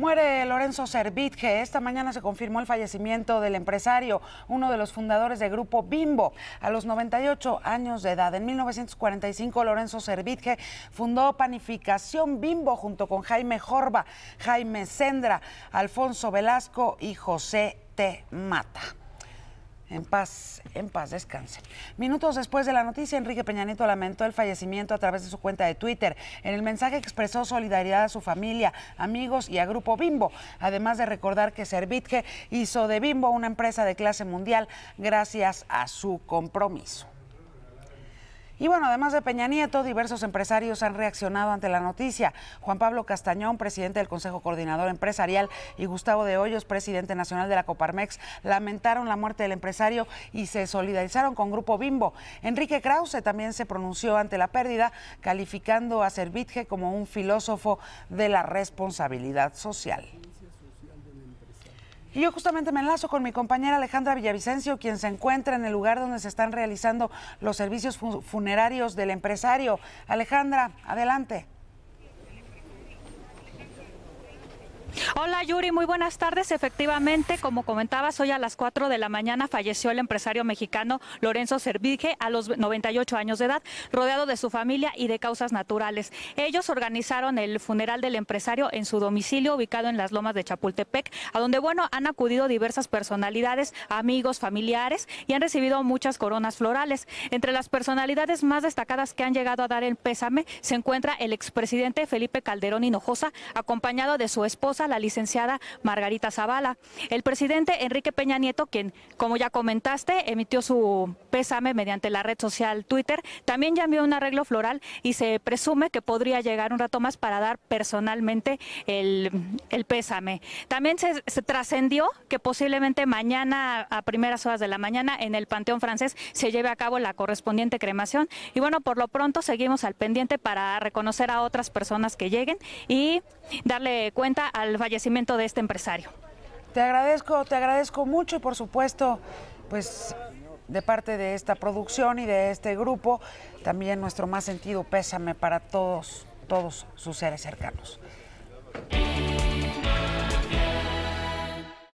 Muere Lorenzo Servitje. Esta mañana se confirmó el fallecimiento del empresario, uno de los fundadores del grupo Bimbo, a los 98 años de edad. En 1945, Lorenzo Servitje fundó Panificación Bimbo junto con Jaime Jorba, Jaime Sendra, Alfonso Velasco y José T. Mata. En paz, en paz, descanse. Minutos después de la noticia, Enrique Peña Nieto lamentó el fallecimiento a través de su cuenta de Twitter. En el mensaje expresó solidaridad a su familia, amigos y a Grupo Bimbo, además de recordar que Servitje hizo de Bimbo una empresa de clase mundial gracias a su compromiso. Y bueno, además de Peña Nieto, diversos empresarios han reaccionado ante la noticia. Juan Pablo Castañón, presidente del Consejo Coordinador Empresarial, y Gustavo de Hoyos, presidente nacional de la Coparmex, lamentaron la muerte del empresario y se solidarizaron con Grupo Bimbo. Enrique Krause también se pronunció ante la pérdida, calificando a Servitje como un filósofo de la responsabilidad social. Y yo justamente me enlazo con mi compañera Alejandra Villavicencio, quien se encuentra en el lugar donde se están realizando los servicios funerarios del empresario. Alejandra, adelante. Hola Yuri, muy buenas tardes. Efectivamente, como comentabas, hoy a las 4 de la mañana falleció el empresario mexicano Lorenzo Servige a los 98 años de edad, rodeado de su familia y de causas naturales. Ellos organizaron el funeral del empresario en su domicilio ubicado en las lomas de Chapultepec, a donde bueno, han acudido diversas personalidades, amigos, familiares y han recibido muchas coronas florales. Entre las personalidades más destacadas que han llegado a dar el pésame se encuentra el expresidente Felipe Calderón Hinojosa, acompañado de su esposa la licenciada Margarita Zavala. El presidente Enrique Peña Nieto, quien, como ya comentaste, emitió su pésame mediante la red social Twitter, también ya envió un arreglo floral y se presume que podría llegar un rato más para dar personalmente el, pésame. También se, se trascendió que posiblemente mañana a primeras horas de la mañana en el Panteón Francés se lleve a cabo la correspondiente cremación. Y bueno, por lo pronto seguimos al pendiente para reconocer a otras personas que lleguen y darle cuenta al fallecimiento de este empresario. Te agradezco, te agradezco mucho y por supuesto, pues de parte de esta producción y de este grupo, también nuestro más sentido pésame para todos, todos sus seres cercanos.